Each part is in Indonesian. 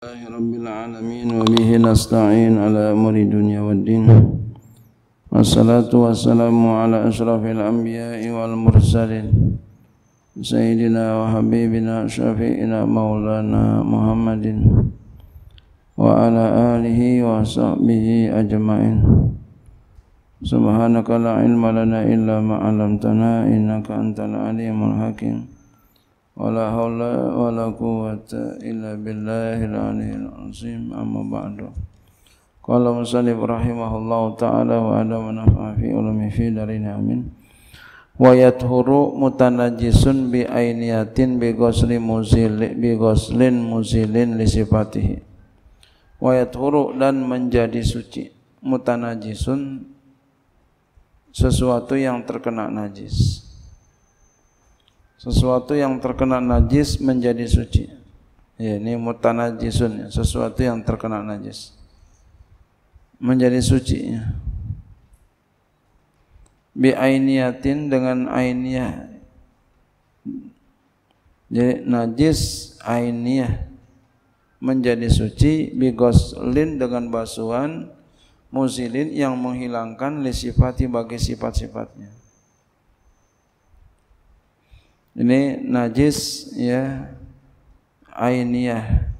لله رب العالمين وبه نستعين على أمر الدنيا والدين والصلاة والسلام على أشرف الأنبياء والمرسلين سيدنا وحبيبنا شفيئنا مولانا محمد وعلى آله وصحبه أجمعين سبحانك لا علم لنا إلا ما علمتنا إنك أنت العليم الحكيم wala haula wala quwwata illa billahi al-aliyyil azim amma ba'du qala musannif rahimahullahu taala wa ana manafa fi ulumi fi darin amin wa yathuru mutanajjisun bi ainiyatin bi ghasli muzil bi ghaslin muzilin li sifatihi wa yathuru dan menjadi suci mutanajjisun sesuatu yang terkena najis sesuatu yang terkena najis menjadi suci. Ya, ini mutanajisun, sesuatu yang terkena najis menjadi suci. Bi ainiyatin dengan ainiyah. Jadi najis ainiyah menjadi suci bi goslin dengan basuhan musilin yang menghilangkan sifati bagi sifat-sifatnya ini najis ya ainiyah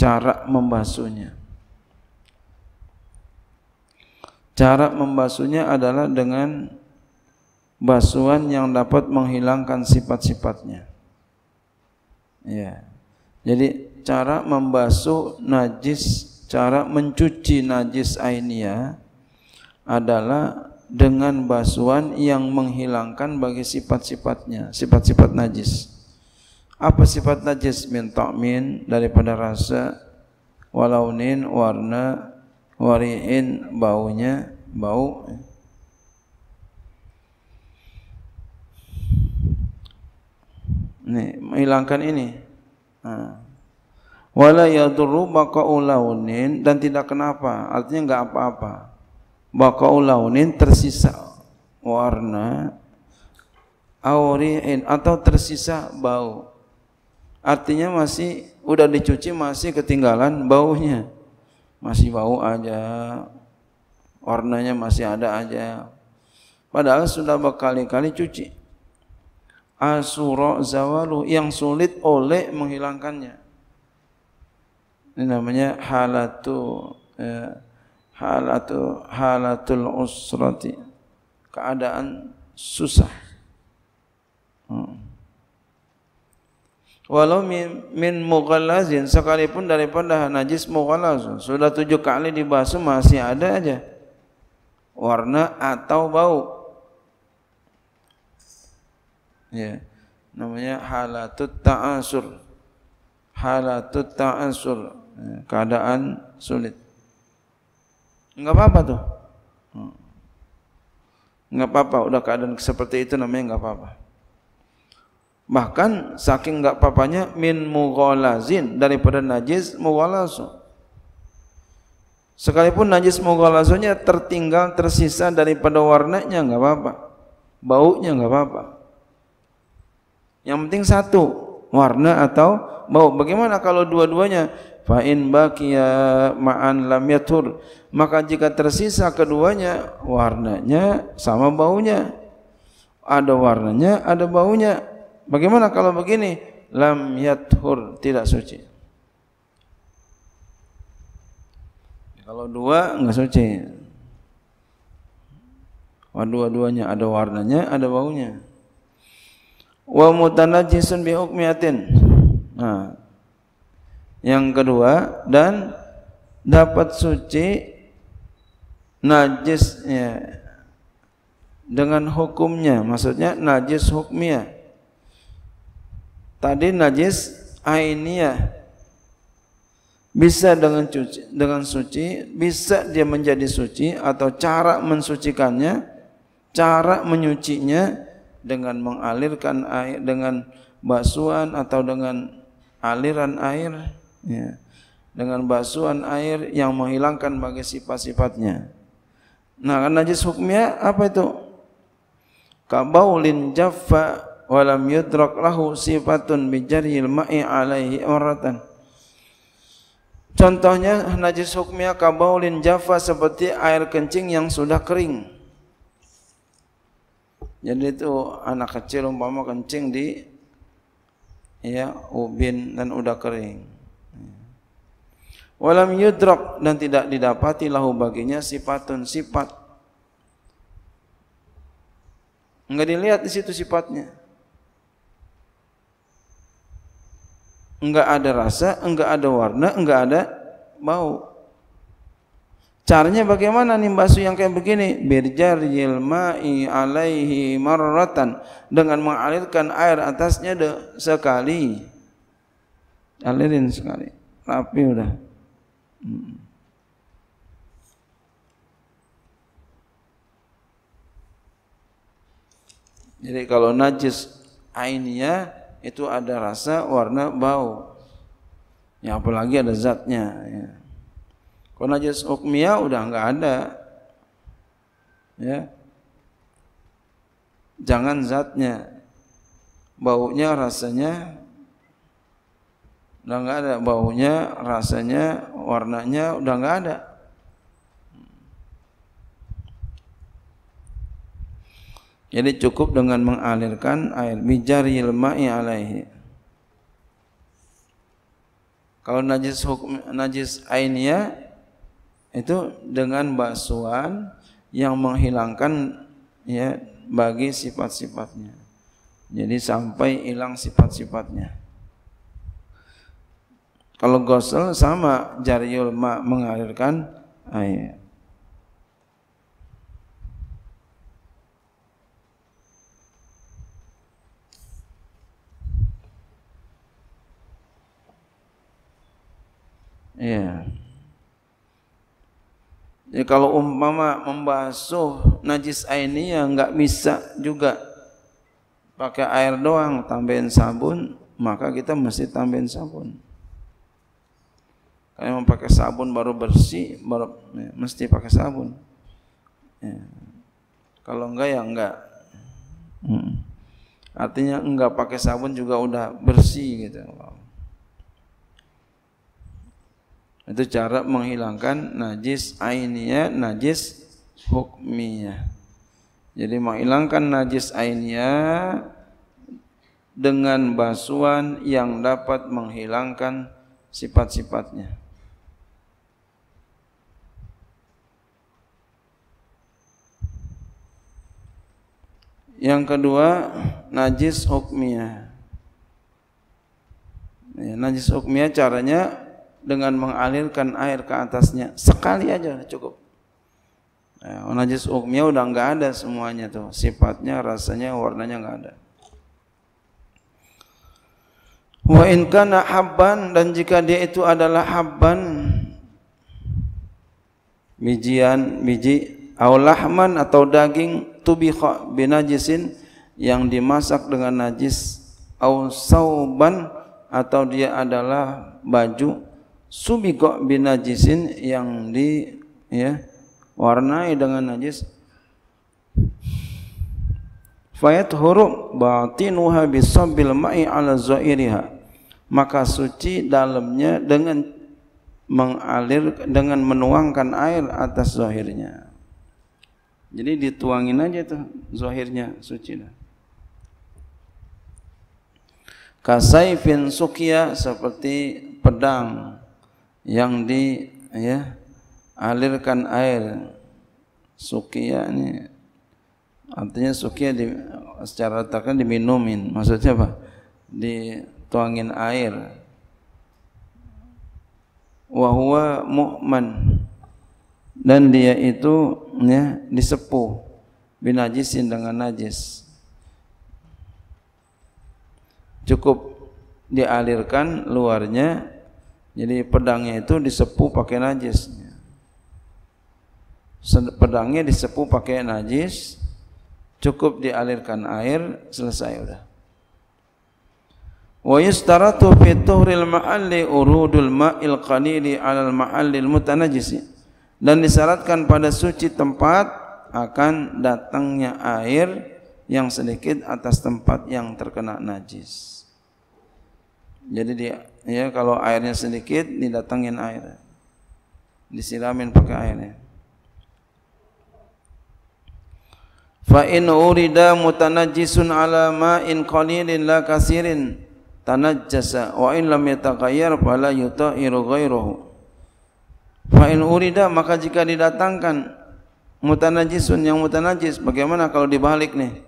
cara membasuhnya Cara membasuhnya adalah dengan basuhan yang dapat menghilangkan sifat-sifatnya. Ya. Jadi cara membasuh najis, cara mencuci najis ainia adalah dengan basuhan yang menghilangkan bagi sifat-sifatnya, sifat-sifat najis. Apa sifat najis? Min ta'min daripada rasa, walaunin warna, wariin baunya, bau. Nih, menghilangkan ini. Nah. Wala yadurru baka'u launin dan tidak kenapa, artinya enggak apa-apa baqa'u launin tersisa warna aurihin atau tersisa bau artinya masih udah dicuci masih ketinggalan baunya masih bau aja warnanya masih ada aja padahal sudah berkali-kali cuci asuro zawalu yang sulit oleh menghilangkannya ini namanya halatu ya, halatu halatul usrati keadaan susah hmm. walau min, min mughallazin sekalipun daripada najis mughallaz sudah tujuh kali dibasuh masih ada aja warna atau bau ya namanya halatut ta'asur halatut ta'asur ya, keadaan sulit Enggak apa-apa tuh. Enggak hmm. apa-apa, udah keadaan seperti itu namanya enggak apa-apa. Bahkan saking enggak papanya min mughalazin daripada najis mughalaz. Sekalipun najis mughalazunya tertinggal tersisa daripada warnanya enggak apa-apa. Baunya enggak apa-apa. Yang penting satu, warna atau bau. Bagaimana kalau dua-duanya? Fa in baqiya ma'an lam yatur. Maka jika tersisa keduanya, warnanya sama baunya. Ada warnanya, ada baunya. Bagaimana kalau begini? Lam yathur, tidak suci. Kalau dua enggak suci. kalau Dua-duanya ada warnanya, ada baunya wa mutanajjisun bi hukmiyatin. Nah. Yang kedua dan dapat suci najisnya dengan hukumnya maksudnya najis hukmiyah tadi najis ainiyah bisa dengan cuci, dengan suci bisa dia menjadi suci atau cara mensucikannya cara menyucinya dengan mengalirkan air dengan basuhan atau dengan aliran air ya dengan basuhan air yang menghilangkan bagi sifat-sifatnya nah kan najis hukumnya apa itu kabaulin jaffa walam yudrak lahu sifatun bijarhil ma'i alaihi uratan Contohnya najis hukumnya kabaulin jafa seperti air kencing yang sudah kering. Jadi itu anak kecil umpama kencing di ya ubin dan udah kering. Walam yudrok dan tidak didapati lahu baginya sifatun sifat. Enggak dilihat di situ sifatnya. Enggak ada rasa, enggak ada warna, enggak ada bau. Caranya bagaimana nih basuh yang kayak begini? Birjar yilma'i alaihi marratan dengan mengalirkan air atasnya de sekali. Alirin sekali. Rapi udah. Hmm. Jadi kalau najis ainnya itu ada rasa, warna, bau. Ya apalagi ada zatnya ya. Kalau najis hukmiah udah nggak ada. Ya. Jangan zatnya. Baunya, rasanya udah nggak ada. Baunya, rasanya, warnanya udah nggak ada. Jadi cukup dengan mengalirkan air bijaril ma'i alaihi. Kalau najis hukum najis ainnya itu dengan basuhan yang menghilangkan ya bagi sifat-sifatnya. Jadi sampai hilang sifat-sifatnya. Kalau gosel sama jariul ma mengalirkan air. Yeah. Jadi ya, kalau umpama membasuh najis ini ya enggak bisa juga pakai air doang tambahin sabun maka kita mesti tambahin sabun. Kalau mau pakai sabun baru bersih baru ya, mesti pakai sabun. Ya. Kalau enggak ya enggak. Hmm. Artinya enggak pakai sabun juga udah bersih gitu. Itu cara menghilangkan najis ainiyah, najis hukmiyah. Jadi menghilangkan najis ainiyah dengan basuhan yang dapat menghilangkan sifat-sifatnya. Yang kedua, najis hukmiyah. Ya, najis hukmiyah caranya dengan mengalirkan air ke atasnya sekali aja cukup. Nah, najis ukmiyah udah nggak ada semuanya tuh sifatnya, rasanya, warnanya nggak ada. Wa in kana habban dan jika dia itu adalah habban miji, biji lahman atau daging tubiha binajisin yang dimasak dengan najis au sauban atau dia adalah baju subiqa binajisin yang di ya warnai dengan najis fayat huruf batinuha bisabbil ma'i ala zairiha maka suci dalamnya dengan mengalir dengan menuangkan air atas zahirnya jadi dituangin aja tuh zahirnya suci dah kasaifin sukia seperti pedang yang di ya alirkan air sukia ini artinya sukia di, secara letaknya diminumin maksudnya apa dituangin air wahwa mu'man dan dia itu ya disepuh binajisin dengan najis cukup dialirkan luarnya jadi pedangnya itu disepu pakai najis. Pedangnya disepu pakai najis, cukup dialirkan air, selesai udah. Wa yustaratu fi tuhril ma'alli urudul ma'il qalili 'alal ma'allil mutanajjis. Dan disyaratkan pada suci tempat akan datangnya air yang sedikit atas tempat yang terkena najis. Jadi dia ya kalau airnya sedikit datangin air. Disiramin pakai airnya. Fa in urida mutanajjisun ala ma'in qalilin la kasirin tanajjasa wa in lam yataghayyar fala yutahiru ghairuhu. Fa in urida maka jika didatangkan mutanajjisun yang mutanajis bagaimana kalau dibalik nih?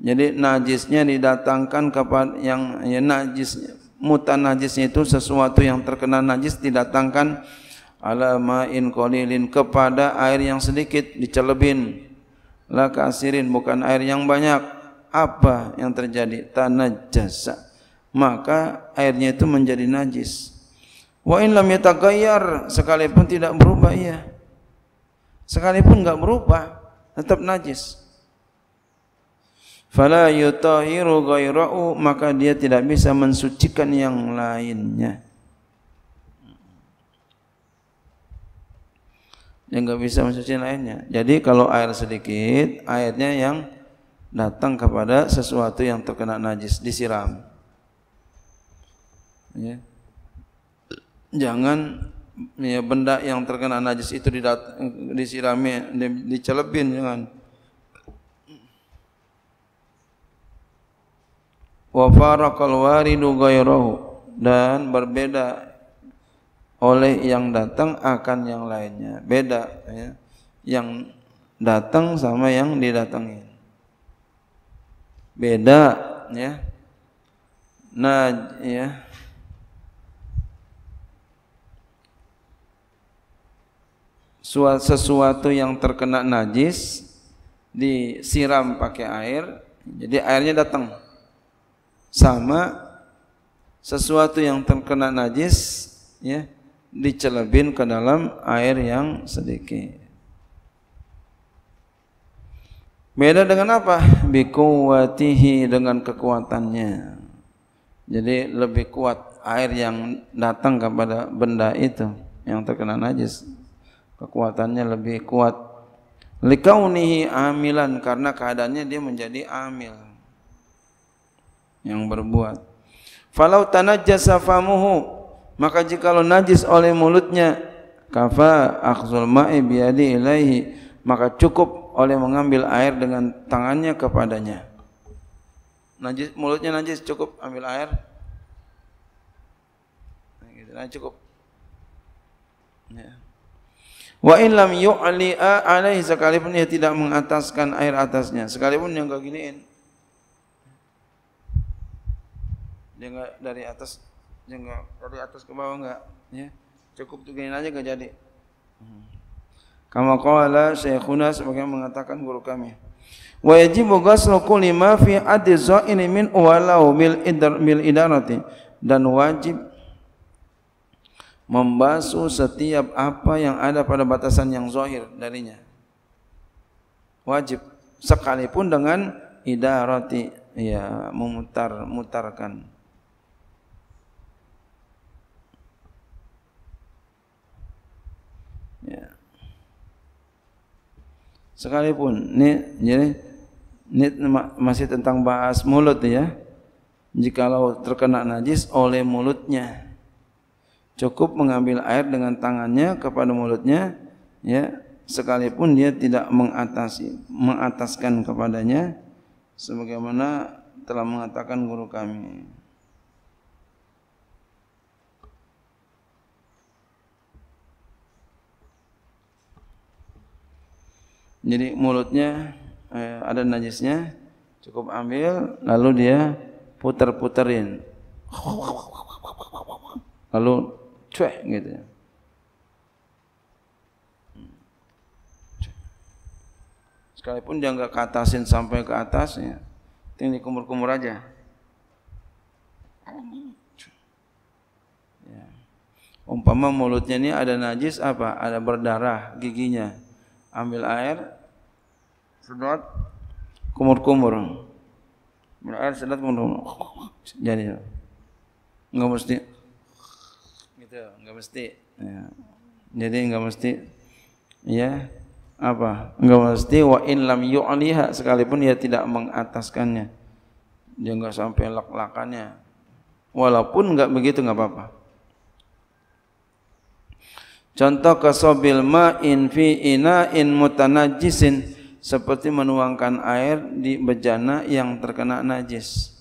Jadi najisnya didatangkan kepada yang ya najisnya Mutan najisnya itu sesuatu yang terkena najis didatangkan alamain kolilin kepada air yang sedikit dicelebin la kasirin bukan air yang banyak apa yang terjadi tanajjasa maka airnya itu menjadi najis wa in lam yataghayyar sekalipun tidak berubah iya sekalipun enggak berubah tetap najis fala yutahiru ghairahu maka dia tidak bisa mensucikan yang lainnya dia nggak bisa mensucikan lainnya jadi kalau air sedikit airnya yang datang kepada sesuatu yang terkena najis disiram ya. jangan ya, benda yang terkena najis itu didat, disirami dicelebin jangan wa farakal waridu ghairahu dan berbeda oleh yang datang akan yang lainnya beda ya yang datang sama yang didatangin beda ya nah ya sesuatu yang terkena najis disiram pakai air jadi airnya datang sama sesuatu yang terkena najis ya dicelebin ke dalam air yang sedikit. Beda dengan apa? Bikuwatihi dengan kekuatannya. Jadi lebih kuat air yang datang kepada benda itu yang terkena najis. Kekuatannya lebih kuat. Likaunihi amilan karena keadaannya dia menjadi amil yang berbuat. Falau tanajjasa famuhu maka lo najis oleh mulutnya kafa akhzul ma'i biyadi ilaihi maka cukup oleh mengambil air dengan tangannya kepadanya. Najis mulutnya najis cukup ambil air. Nah, gitu, nah cukup. Ya. Wa in lam yu'li'a alaihi sekalipun ia tidak mengataskan air atasnya, sekalipun yang kau giniin Jangan dari atas jangan dari atas ke bawah enggak ya cukup tuh gini aja enggak jadi kama qala syekhuna sebagai mengatakan guru kami Wajib yajibu ghaslu kulli ma fi adzaini min walau mil idar mil idarati dan wajib membasuh setiap apa yang ada pada batasan yang zahir darinya wajib sekalipun dengan idarati ya memutar mutarkan sekalipun. Ini jadi ini masih tentang bahas mulut ya. Jikalau terkena najis oleh mulutnya. Cukup mengambil air dengan tangannya kepada mulutnya ya sekalipun dia tidak mengatasi mengataskan kepadanya sebagaimana telah mengatakan guru kami. jadi mulutnya eh, ada najisnya cukup ambil lalu dia putar-puterin lalu cuek gitu ya. sekalipun jangan ke katasin sampai ke atas ya tinggi kumur-kumur aja ya. umpama mulutnya ini ada najis apa ada berdarah giginya ambil air Sedot kumur-kumur. Menahan sedot kumur-kumur. Jadi nggak mesti gitu, nggak mesti. Ya. Jadi nggak mesti ya apa? Nggak mesti wa in lam yu'liha sekalipun ia tidak mengataskannya. Dia nggak sampai lak-lakannya. Walaupun nggak begitu nggak apa-apa. Contoh kasobil ma'in fi ina'in mutanajisin seperti menuangkan air di bejana yang terkena najis.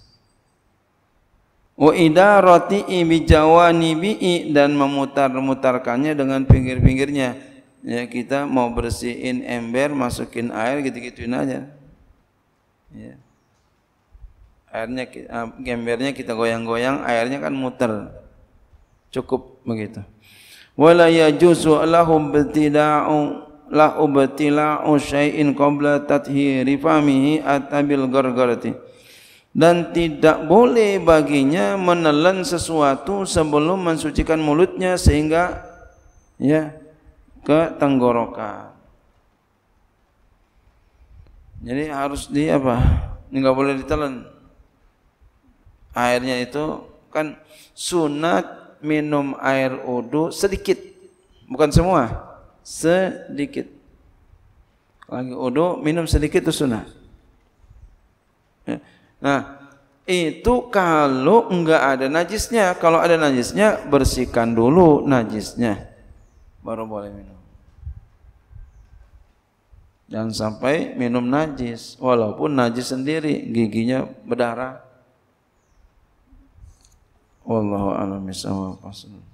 Wa idarati bi jawanibi dan memutar-mutarkannya dengan pinggir-pinggirnya. Ya, kita mau bersihin ember, masukin air gitu-gituin aja. Ya. Airnya ah, embernya kita goyang-goyang, airnya kan muter. Cukup begitu. Wala yajuzu lahum btida'u la ubtila usyai'in qabla tathiri famihi atabil gargarati dan tidak boleh baginya menelan sesuatu sebelum mensucikan mulutnya sehingga ya ke tenggorokan. Jadi harus di apa? nggak boleh ditelan. Airnya itu kan sunat minum air udu sedikit, bukan semua sedikit. Lagi odo minum sedikit itu sunnah. Ya. Nah, itu kalau enggak ada najisnya. Kalau ada najisnya, bersihkan dulu najisnya. Baru boleh minum. Jangan sampai minum najis. Walaupun najis sendiri, giginya berdarah. Wallahu a'lam bishawab.